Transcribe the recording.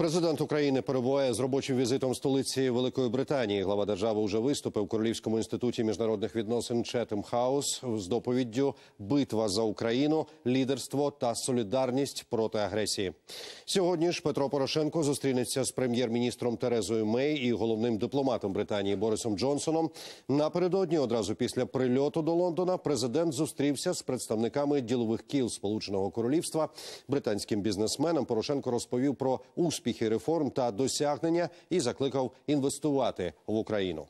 Президент України перебуває з робочим візитом столиці Великої Британії. Глава держави вже виступив у Королівському інституті міжнародних відносин Четем Хаус з доповіддю Битва за Україну, лідерство та солідарність проти агресії. Сьогодні ж Петро Порошенко зустрінеться з прем'єр-міністром Терезою Мей і головним дипломатом Британії Борисом Джонсоном. Напередодні, одразу після прильоту до Лондона, президент зустрівся з представниками ділових кіл Сполученого Королівства. Британським бізнесменам Порошенко розповів про успіх успіхи реформ та досягнення і закликав інвестувати в Україну.